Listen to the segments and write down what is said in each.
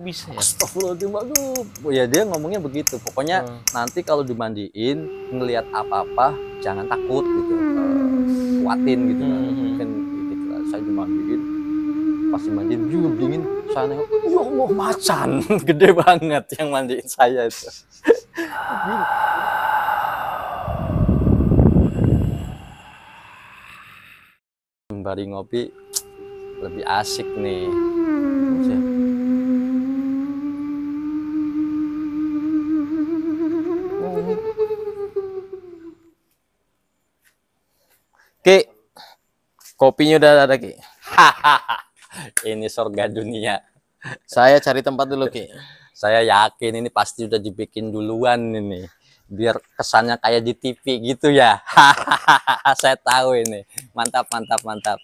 bisa ya? Astagfirullahaladzim, aduh. Ya dia ngomongnya begitu. Pokoknya hmm. nanti kalau dimandiin, ngelihat apa-apa, jangan takut gitu. Eh, kuatin gitu. Kan. Hmm. Mungkin gitu lah. Saya dimandiin, pas dimandiin, juga dingin. Saya nengok, ya Allah macan. Gede banget yang mandiin saya itu. Sembari ngopi, lebih asik nih. Kopinya udah ada Ki. ini surga dunia. Saya cari tempat dulu Ki. Saya yakin ini pasti udah dibikin duluan ini. Biar kesannya kayak di TV gitu ya. Saya tahu ini. Mantap, mantap, mantap.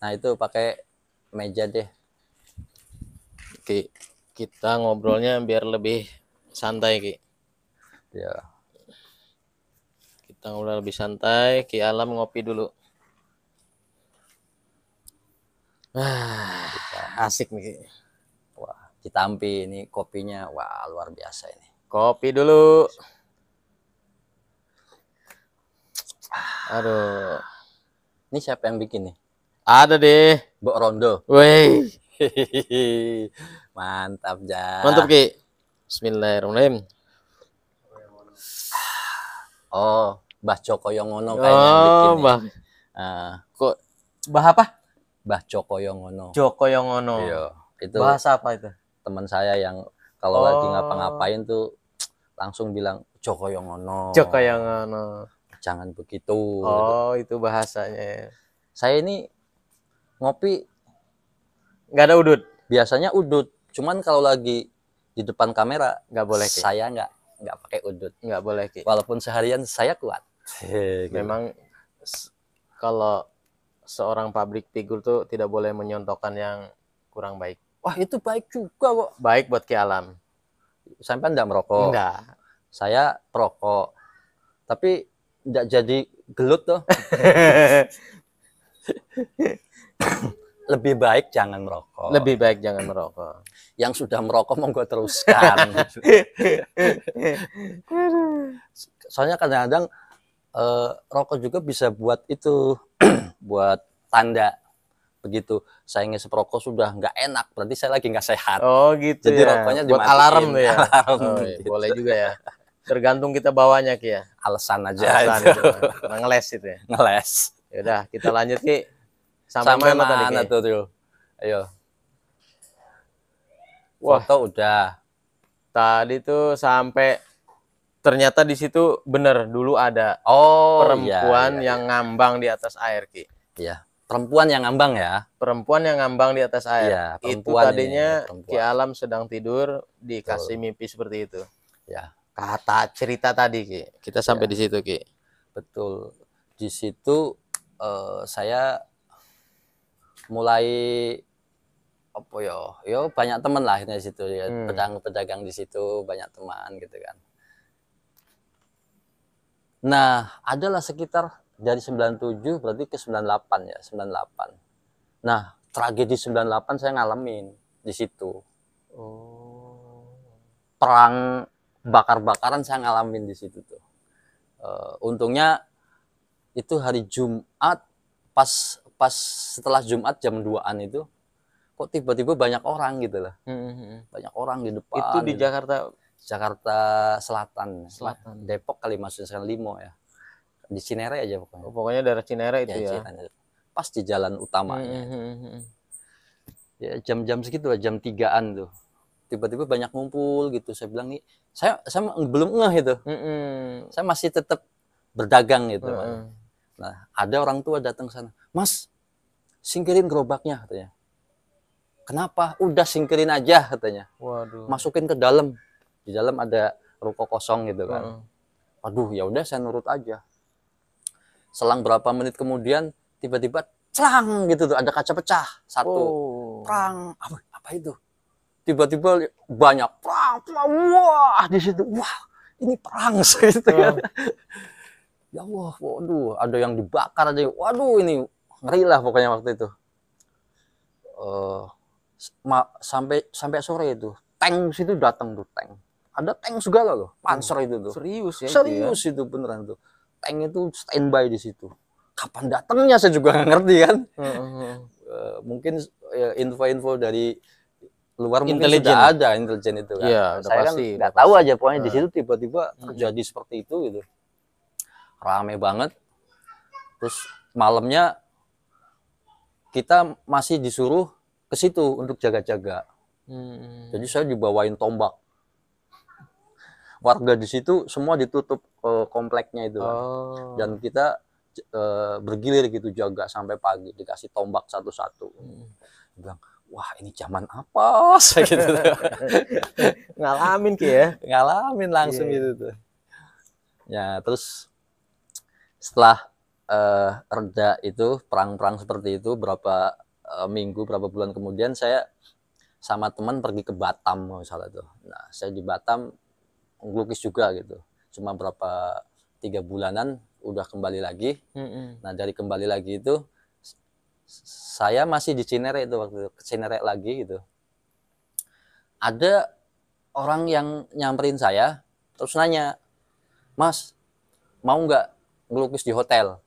Nah, itu pakai meja deh. Ki, kita ngobrolnya biar lebih santai, Ki. Ya. Kita ngobrol lebih santai, Ki Alam ngopi dulu. Ah, asik nih. Wah, kita ampi ini kopinya wah luar biasa ini. Kopi dulu. Aduh. Ini siapa yang bikin nih? Ada deh. Mbok Rondo. Woi. Mantap, Ja. Mantap, Ki. Bismillahirrahmanirrahim. Oh, Mbah Joko yang ngono kayaknya oh, bikin. Mbah. Uh, kok Mbah apa? Mbah Joko yang ngono. Joko yang ngono. Iya, itu. Bahasa apa itu? Teman saya yang kalau oh. lagi ngapa-ngapain tuh langsung bilang Joko yang ngono. Joko yang ngono. Jangan begitu. Oh, itu bahasanya. Saya ini ngopi nggak ada udut biasanya udut cuman kalau lagi di depan kamera nggak boleh Ki. saya nggak nggak pakai udut nggak boleh Ki. walaupun seharian saya kuat gitu. memang kalau seorang pabrik figur tuh tidak boleh menyontohkan yang kurang baik wah itu baik juga kok baik buat ke Alam sampai enggak kan merokok enggak saya perokok tapi enggak jadi gelut tuh lebih baik jangan merokok. Lebih baik jangan merokok. Yang sudah merokok monggo teruskan. Soalnya kadang-kadang eh, rokok juga bisa buat itu, buat tanda begitu. Saya ingin seprokok sudah nggak enak, berarti saya lagi nggak sehat. Oh gitu. Jadi ya. rokoknya buat dimatiin. alarm ya. Alarm, oh, iya. gitu. Boleh juga ya. Tergantung kita bawanya Ki ya. Alasan aja. Alasan Ngeles itu ya. Ngeles. Yaudah kita lanjut Ki. Sampai, Sampai mana, mana Tuh, tuh. Ayo. Wah. Foto udah. Tadi tuh sampai ternyata di situ bener dulu ada oh, iya, perempuan iya, iya, yang iya. ngambang di atas air ki. Iya. Perempuan yang ngambang ya. Perempuan yang ngambang di atas air. Iya, itu tadinya ini, Ki Alam sedang tidur dikasih Betul. mimpi seperti itu. Ya. Kata cerita tadi ki. Kita sampai ya. di situ ki. Betul. Di situ uh, saya mulai apa yo ya, yo ya banyak teman lah di situ ya hmm. pedagang pedagang di situ banyak teman gitu kan nah adalah sekitar dari 97 berarti ke 98 ya 98 nah tragedi 98 saya ngalamin di situ oh. perang bakar-bakaran saya ngalamin di situ tuh uh, untungnya itu hari Jumat pas pas setelah Jumat jam 2-an itu kok tiba-tiba banyak orang gitu lah. Hmm, hmm, hmm. Banyak orang di depan. Itu di gitu. Jakarta Jakarta Selatan. Selatan. Depok kali maksudnya Limo ya. Di Cinere aja pokoknya. Oh, pokoknya daerah Cinere itu ya. ya. Pas di jalan utamanya. Hmm, hmm. Ya jam-jam segitu lah, jam 3-an tuh. Tiba-tiba banyak ngumpul gitu. Saya bilang nih, saya saya belum ngeh itu. Hmm. Saya masih tetap berdagang gitu. Hmm. Nah, ada orang tua datang sana. "Mas, singkirin gerobaknya katanya kenapa udah singkirin aja katanya Waduh. masukin ke dalam di dalam ada ruko kosong gitu kan hmm. aduh ya udah saya nurut aja selang berapa menit kemudian tiba-tiba celang gitu tuh ada kaca pecah satu oh. apa, apa itu tiba-tiba banyak perang, wah di situ wah ini perang gitu oh. ya Allah waduh ada yang dibakar aja. waduh ini ngeri lah pokoknya waktu itu uh, sampai sampai sore itu tank situ datang tuh tank ada tank segala loh panser oh, itu tuh serius ya serius itu, ya? itu beneran tuh tank itu standby di situ kapan datangnya saya juga nggak ngerti kan uh, uh, uh. mungkin ya info-info dari luar mungkin sudah ada intelijen itu kan ya, saya kan pasti, kan nggak tahu aja pokoknya di eh. situ tiba-tiba hmm. terjadi seperti itu gitu rame banget terus malamnya kita masih disuruh ke situ untuk jaga-jaga. Hmm. Jadi saya dibawain tombak. Warga di situ semua ditutup uh, kompleknya itu. Oh. Dan kita uh, bergilir gitu jaga sampai pagi dikasih tombak satu-satu. Hmm. Bilang, wah ini zaman apa? Saya gitu. Ngalamin ki ya. Ngalamin langsung yeah. Iya. gitu tuh. Ya, terus setelah uh, reda itu perang-perang seperti itu berapa uh, minggu berapa bulan kemudian saya sama teman pergi ke Batam misalnya tuh nah saya di Batam ngelukis juga gitu cuma berapa tiga bulanan udah kembali lagi mm -hmm. nah dari kembali lagi itu saya masih di Cinere itu waktu ke Cinere lagi gitu ada orang yang nyamperin saya terus nanya mas mau nggak ngelukis di hotel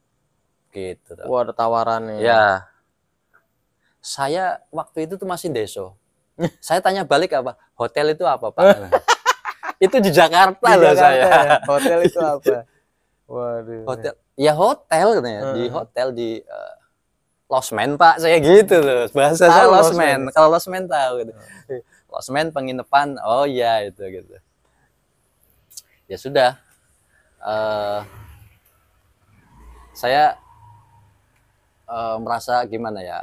gitu tuh. Wah, ada tawarannya. Ya. Saya waktu itu tuh masih deso. saya tanya balik apa? Hotel itu apa, Pak? itu di Jakarta loh saya. Ya. Hotel itu apa? Waduh. Hotel. Ya hotel katanya, hmm. di hotel di uh, eh, losmen Pak, saya gitu loh. Bahasa saya losmen. losmen. Kalau losmen tahu gitu. Hmm. Losmen penginapan. Oh iya itu gitu. Ya sudah. Uh, saya Eh, merasa gimana ya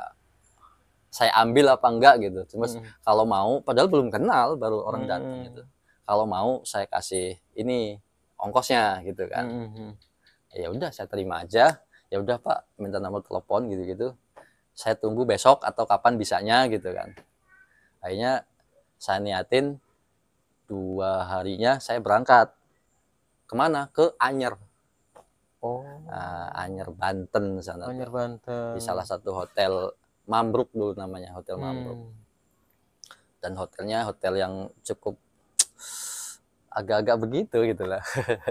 saya ambil apa enggak gitu cuma hmm. kalau mau padahal belum kenal baru orang hmm. datang gitu kalau mau saya kasih ini ongkosnya gitu kan -hmm. hmm, hmm. ya udah saya terima aja ya udah pak minta nomor telepon gitu gitu saya tunggu besok atau kapan bisanya gitu kan akhirnya saya niatin dua harinya saya berangkat kemana ke Anyer oh. uh, Anyer Banten sana Anyer Banten di salah satu hotel Mambruk dulu namanya hotel hmm. Mambruk dan hotelnya hotel yang cukup agak-agak begitu gitulah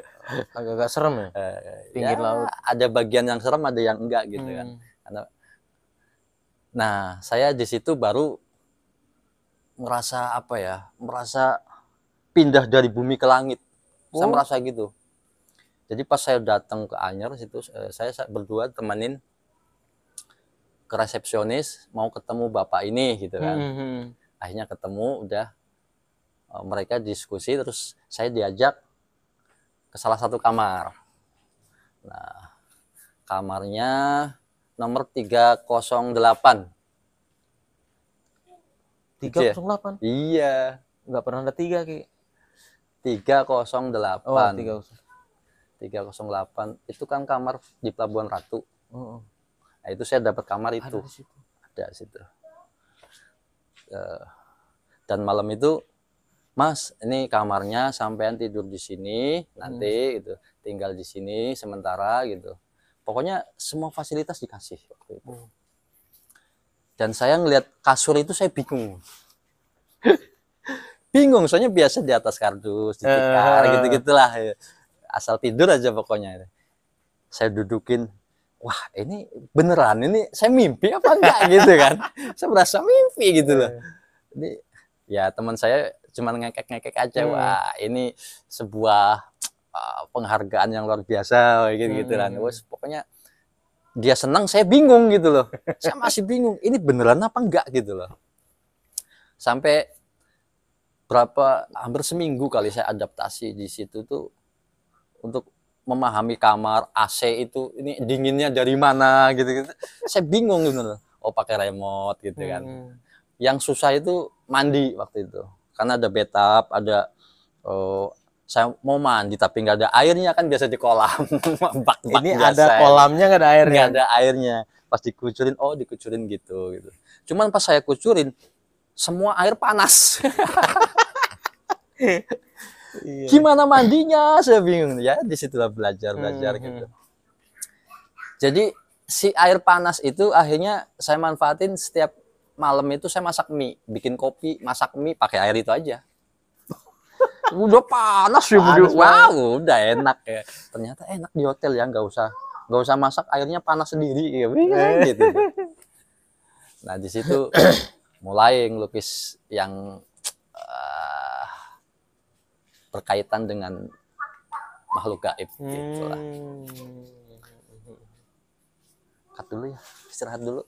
agak-agak serem ya eh, pinggir ya, laut ada bagian yang serem ada yang enggak gitu kan. hmm. kan nah saya di situ baru merasa apa ya merasa pindah dari bumi ke langit oh. saya merasa gitu jadi pas saya datang ke Anyer situ eh, saya berdua temenin ke resepsionis mau ketemu bapak ini gitu kan mm -hmm. akhirnya ketemu udah eh, mereka diskusi terus saya diajak ke salah satu kamar nah kamarnya nomor 308 308 gitu ya? iya nggak pernah ada tiga ki 308 oh, 308 308 itu kan kamar di Pelabuhan Ratu. Oh. Nah, itu saya dapat kamar itu. Ada di situ. Ada di situ. Eh, dan malam itu, Mas, ini kamarnya sampean tidur di sini nanti hmm. gitu, tinggal di sini sementara gitu. Pokoknya semua fasilitas dikasih waktu itu. Hmm. Dan saya ngelihat kasur itu saya bingung. bingung soalnya biasa di atas kardus, di tikar, uh. gitu-gitulah. Ya asal tidur aja pokoknya saya dudukin wah ini beneran ini saya mimpi apa enggak gitu kan saya merasa mimpi gitu loh iya. ini ya teman saya cuma ngekek-ngekek aja hmm. wah ini sebuah eh, penghargaan yang luar biasa gitu gitu kan hmm. pokoknya dia senang saya bingung gitu loh saya masih bingung ini beneran apa enggak gitu loh sampai berapa hampir seminggu kali saya adaptasi di situ tuh untuk memahami kamar AC itu ini dinginnya dari mana gitu gitu saya bingung gitu oh pakai remote gitu kan hmm. yang susah itu mandi waktu itu karena ada bathtub ada oh, saya mau mandi tapi nggak ada airnya kan biasa di kolam bak, bak ini biasa. ada kolamnya nggak ada airnya nggak ada airnya pas dikucurin oh dikucurin gitu gitu cuman pas saya kucurin semua air panas iya. gimana mandinya saya bingung ya di situlah belajar belajar hmm, hmm. gitu jadi si air panas itu akhirnya saya manfaatin setiap malam itu saya masak mie bikin kopi masak mie pakai air itu aja udah panas sih ya, panas, wow udah enak ya ternyata enak di hotel ya nggak usah nggak usah masak airnya panas sendiri ya gitu nah di situ mulai ngelukis yang berkaitan dengan makhluk gaib hmm. gitu lah. dulu ya, istirahat dulu.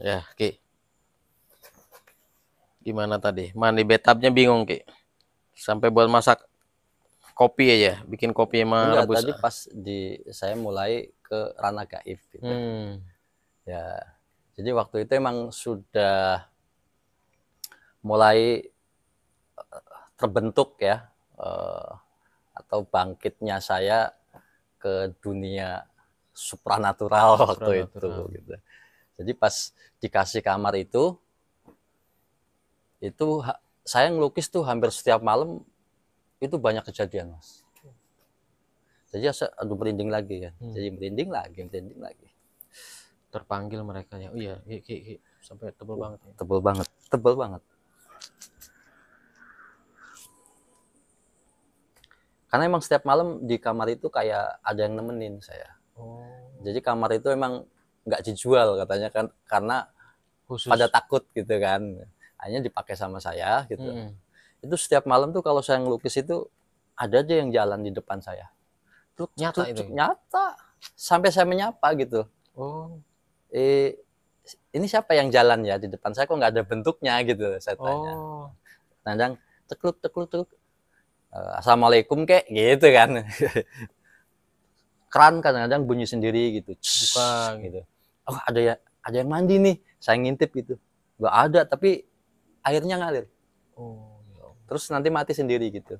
Ya, Ki. Gimana tadi? Mandi betapnya bingung, Ki. Sampai buat masak kopi aja, bikin kopi sama Tadi pas di saya mulai ke ranah gaib gitu. Hmm. Ya, jadi waktu itu emang sudah mulai eh, terbentuk ya eh, atau bangkitnya saya ke dunia supranatural, waktu itu gitu. Jadi pas dikasih kamar itu itu saya ngelukis tuh hampir setiap malam itu banyak kejadian mas jadi saya aduh merinding lagi ya jadi merinding lagi merinding lagi terpanggil mereka ya. Oh iya, hi, hi, hi. sampai tebel iya, banget. Ya. Tebel banget, tebel banget. Karena emang setiap malam di kamar itu kayak ada yang nemenin saya. Oh. Jadi kamar itu emang nggak dijual katanya kan karena Khusus. pada takut gitu kan. Hanya dipakai sama saya gitu. Hmm. Itu setiap malam tuh kalau saya ngelukis itu ada aja yang jalan di depan saya. Tuh nyata itu. Ya? Nyata. Sampai saya menyapa gitu. Oh eh, ini siapa yang jalan ya di depan saya kok nggak ada bentuknya gitu saya tanya. Oh. Nandang tekluk tekluk tekluk. Eh, Assalamualaikum kek gitu kan. Keran kadang-kadang bunyi sendiri gitu. Buka, gitu. Oh ada ya ada yang mandi nih. Saya ngintip gitu. Gak ada tapi airnya ngalir. Oh. Ya Terus nanti mati sendiri gitu.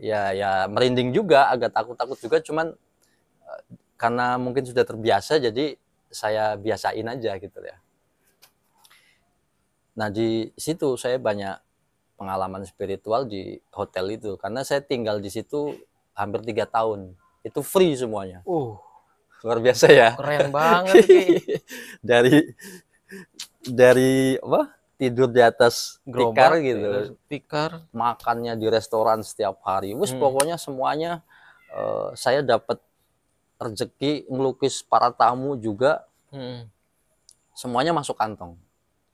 Ya ya merinding juga agak takut-takut juga cuman eh, karena mungkin sudah terbiasa jadi saya biasain aja gitu ya. Nah di situ saya banyak pengalaman spiritual di hotel itu karena saya tinggal di situ hampir tiga tahun itu free semuanya. Uh luar biasa ya. Keren banget. dari dari apa? tidur di atas Grobat, tikar gitu. Tikar. Makannya di restoran setiap hari. Wes hmm. pokoknya semuanya uh, saya dapat rezeki melukis para tamu juga hmm. semuanya masuk kantong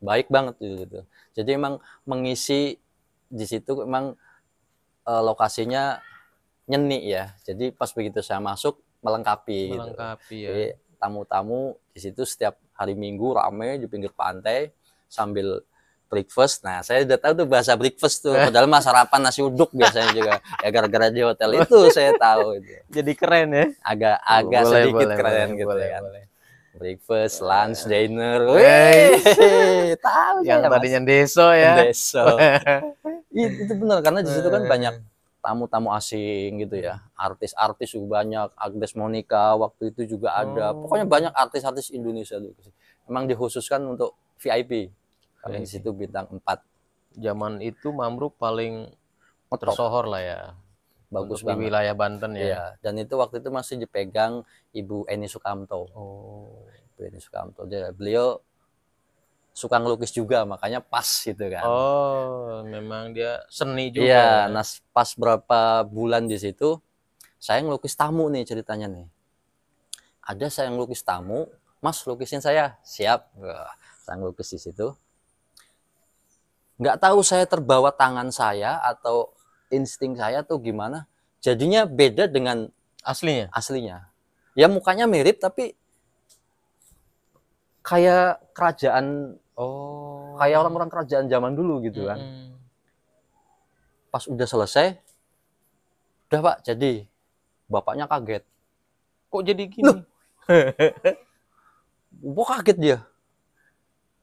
baik banget gitu, gitu. jadi emang mengisi di situ emang e, lokasinya nyeni ya jadi pas begitu saya masuk melengkapi gitu. melengkapi gitu. ya jadi, tamu-tamu di situ setiap hari minggu rame di pinggir pantai sambil breakfast. Nah, saya udah tahu tuh bahasa breakfast tuh. Padahal mas sarapan nasi uduk biasanya juga. Ya gara-gara di hotel itu saya tahu. Jadi keren ya. Agak agak boleh, sedikit boleh, keren boleh, gitu boleh, kan. Boleh. Breakfast, lunch, dinner. Wih, tahu Yang ya, tadinya mas. deso ya. Deso. Iya, itu benar karena di situ kan eh. banyak tamu-tamu asing gitu ya artis-artis juga banyak Agnes Monica waktu itu juga ada oh. pokoknya banyak artis-artis Indonesia tuh emang dikhususkan untuk VIP kami di situ bintang 4 zaman itu Mamruk paling Otok. tersohor lah ya bagus di wilayah Banten ya. Iya. Dan itu waktu itu masih dipegang Ibu Eni Sukamto. Oh. Ibu Eni Sukamto. dia beliau suka ngelukis juga, makanya pas gitu kan. Oh, memang dia seni juga. Iya, ya. nah pas berapa bulan di situ saya ngelukis tamu nih ceritanya nih. Ada saya ngelukis tamu, Mas lukisin saya. Siap. saya ngelukis di situ nggak tahu saya terbawa tangan saya atau insting saya tuh gimana jadinya beda dengan aslinya aslinya ya mukanya mirip tapi kayak kerajaan oh kayak orang-orang kerajaan zaman dulu gitu kan hmm pas udah selesai udah pak jadi bapaknya kaget kok jadi gini Loh. Wah kaget dia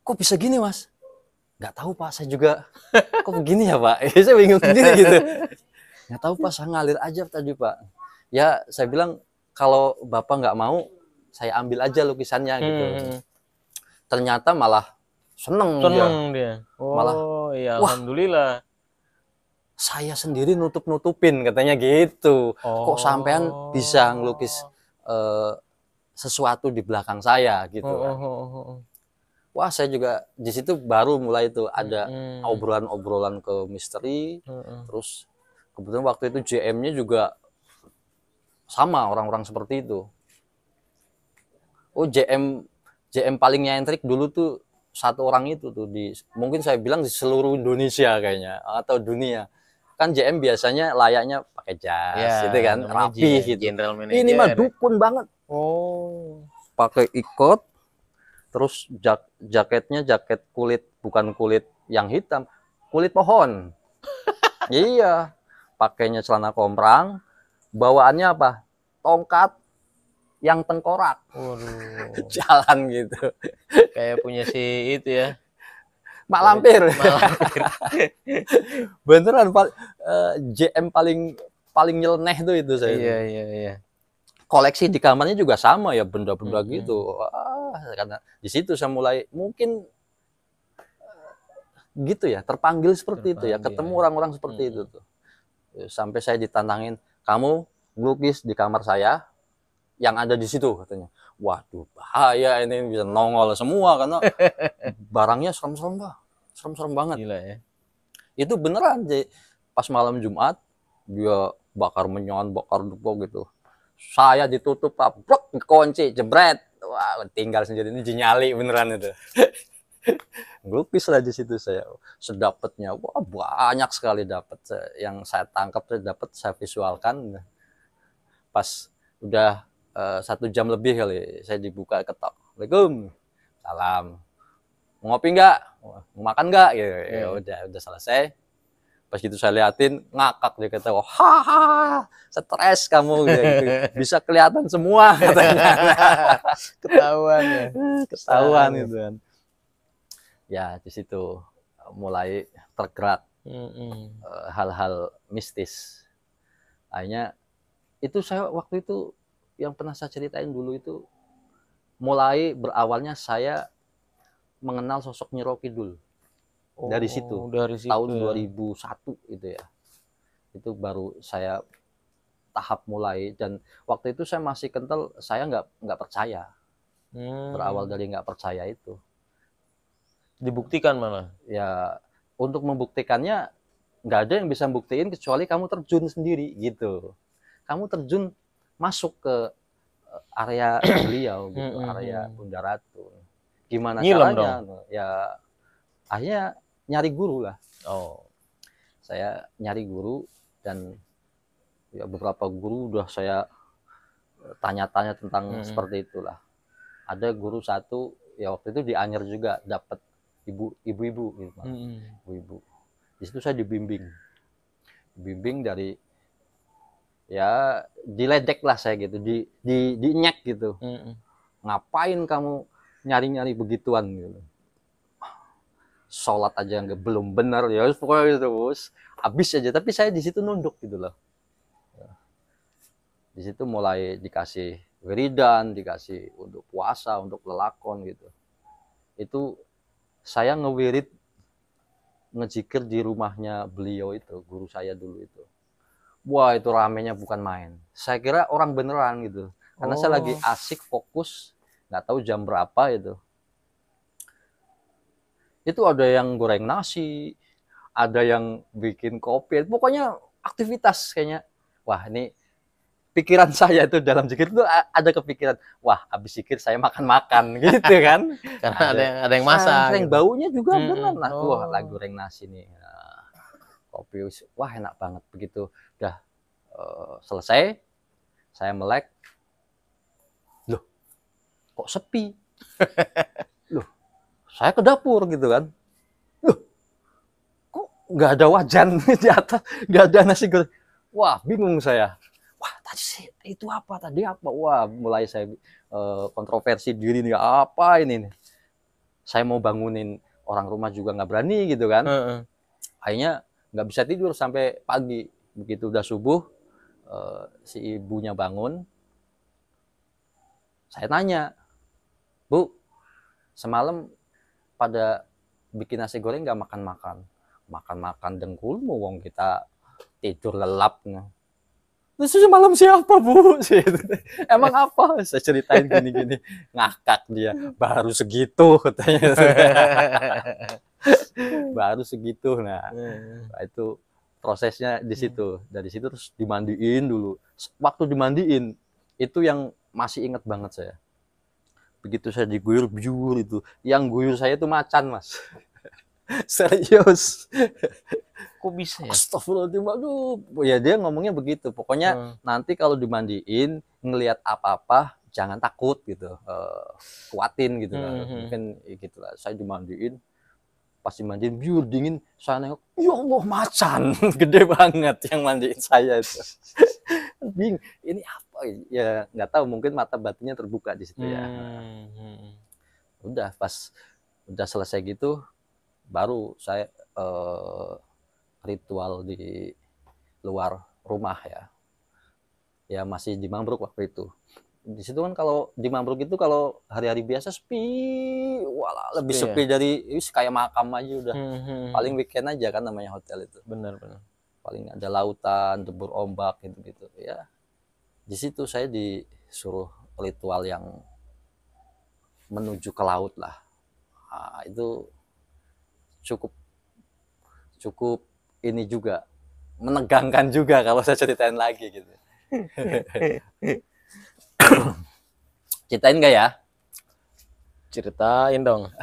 kok bisa gini mas nggak tahu pak saya juga kok begini ya pak saya bingung sendiri gitu nggak tahu pak saya ngalir aja tadi pak ya saya bilang kalau bapak nggak mau saya ambil aja lukisannya gitu. hmm. gitu ternyata malah seneng, seneng dia, dia. Oh, malah ya, wah, alhamdulillah saya sendiri nutup nutupin katanya gitu oh. kok sampean bisa ngelukis uh, sesuatu di belakang saya gitu oh, oh, oh, oh. oh wah saya juga di situ baru mulai itu ada obrolan-obrolan ke misteri hmm. terus kebetulan waktu itu JM-nya juga sama orang-orang seperti itu oh JM JM paling nyentrik dulu tuh satu orang itu tuh di mungkin saya bilang di seluruh Indonesia kayaknya atau dunia kan JM biasanya layaknya pakai jas ya, gitu kan rapi gitu ini mah dukun banget oh pakai ikot terus jak jaketnya jaket kulit bukan kulit yang hitam kulit pohon iya pakainya celana komprang bawaannya apa tongkat yang tengkorak Waduh. jalan gitu kayak punya si itu ya Mak Lampir. Lampir. Beneran Pak uh, eh, JM paling paling nyeleneh tuh itu saya. Iya iya iya koleksi di kamarnya juga sama ya benda-benda hmm. gitu ah, karena di situ saya mulai mungkin eh, gitu ya terpanggil seperti terpanggil, itu ya ketemu orang-orang ya. seperti hmm. itu tuh sampai saya ditantangin kamu lukis di kamar saya yang ada di situ katanya waduh bahaya ini bisa nongol semua karena barangnya serem-serem banget serem-serem banget Gila, ya. itu beneran jadi pas malam Jumat dia bakar menyon bakar dupo gitu saya ditutup pak blok dikunci jebret wah tinggal sendiri ini jinyali beneran itu lukis lah di situ saya sedapatnya wah banyak sekali dapat yang saya tangkap saya dapat saya visualkan pas udah uh, satu jam lebih kali saya dibuka ketok Assalamualaikum salam ngopi nggak makan nggak ya, ya iya. udah udah selesai pas gitu saya liatin ngakak dia kata wah oh, stres kamu gitu. bisa kelihatan semua katanya ketahuan ya ketahuan gitu kan ya di situ eh, mulai tergerak mm-hmm. hal-hal mistis akhirnya itu saya waktu itu yang pernah saya ceritain dulu itu mulai berawalnya saya mengenal sosok Nyi Dulu dari oh, situ dari situ tahun ya. 2001 itu ya itu baru saya tahap mulai dan waktu itu saya masih kental saya nggak nggak percaya hmm. berawal dari nggak percaya itu dibuktikan mana ya untuk membuktikannya nggak ada yang bisa buktiin kecuali kamu terjun sendiri gitu kamu terjun masuk ke eh, area beliau gitu hmm, hmm, area hmm. Bunda Ratu gimana Nyilam caranya dong. ya akhirnya nyari guru lah oh saya nyari guru dan ya beberapa guru udah saya eh, tanya-tanya tentang -hmm. seperti itulah ada guru satu ya waktu itu di Anyer juga dapat ibu ibu-ibu gitu mm -hmm. ibu-ibu di situ saya dibimbing Dibimbing dari ya diledek lah saya gitu di di gitu -hmm. ngapain kamu nyari-nyari begituan gitu sholat aja nggak belum benar ya pokoknya gitu terus habis aja tapi saya di situ nunduk gitu loh ya. di situ mulai dikasih wiridan dikasih untuk puasa untuk lelakon gitu itu saya ngewirid ngejikir di rumahnya beliau itu guru saya dulu itu wah itu ramenya bukan main saya kira orang beneran gitu karena oh. saya lagi oh. asik fokus nggak tahu jam berapa itu itu ada yang goreng nasi ada yang bikin kopi pokoknya aktivitas kayaknya wah ini pikiran saya itu dalam zikir itu ada kepikiran wah habis zikir saya makan-makan gitu kan karena ada, ada yang ada yang masak gitu. baunya juga hmm, benar nah oh. wah lagi goreng nasi nih nah, kopi wah enak banget begitu udah uh, selesai saya melek loh kok sepi saya ke dapur gitu kan Duh, kok nggak ada wajan di atas nggak ada nasi goreng wah bingung saya wah tadi sih itu apa tadi apa wah mulai saya eh, kontroversi diri nih apa ini nih saya mau bangunin orang rumah juga nggak berani gitu kan uh -uh. akhirnya nggak bisa tidur sampai pagi begitu udah subuh eh, si ibunya bangun saya tanya bu semalam pada bikin nasi goreng nggak makan-makan makan-makan dengkulmu wong kita tidur lelap Susu malam siapa bu emang apa saya ceritain gini-gini ngakak dia baru segitu katanya baru segitu nah. nah itu prosesnya di situ dari situ terus dimandiin dulu waktu dimandiin itu yang masih inget banget saya begitu saya diguyur biur itu yang guyur saya itu macan mas serius kok bisa ya astagfirullahaladzim aduh ya dia ngomongnya begitu pokoknya hmm. nanti kalau dimandiin ngelihat apa-apa jangan takut gitu uh, kuatin gitu hmm, hmm. mungkin ya, gitulah saya dimandiin pasti dimandiin biur dingin saya nengok ya Allah macan gede banget yang mandiin saya itu Bing, ini apa oh, ya nggak tahu mungkin mata batinnya terbuka di situ ya hmm, nah. hmm, hmm. udah pas udah selesai gitu baru saya eh, ritual di luar rumah ya ya masih di mangrove waktu itu di situ kan kalau di mangrove itu kalau hari-hari biasa sepi wala lebih ya? sepi, sepi ya? dari wis kayak makam aja udah hmm, hmm, paling weekend aja kan namanya hotel itu benar benar paling ada lautan debur ombak gitu gitu ya di situ saya disuruh ritual yang menuju ke laut lah nah, itu cukup cukup ini juga menegangkan juga kalau saya ceritain lagi gitu ceritain gak ya ceritain dong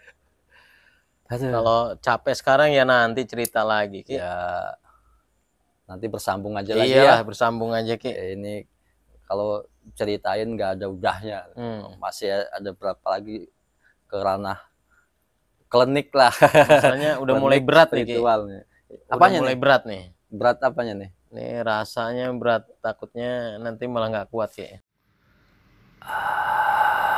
kalau capek sekarang ya nanti cerita lagi ya nanti bersambung aja lagi Iyalah, ya bersambung aja ki eh, ini kalau ceritain nggak ada udahnya hmm. masih ada berapa lagi ke ranah klinik lah rasanya udah mulai berat nih ritualnya apanya udah mulai berat nih berat apanya nih nih rasanya berat takutnya nanti malah nggak kuat ya ah.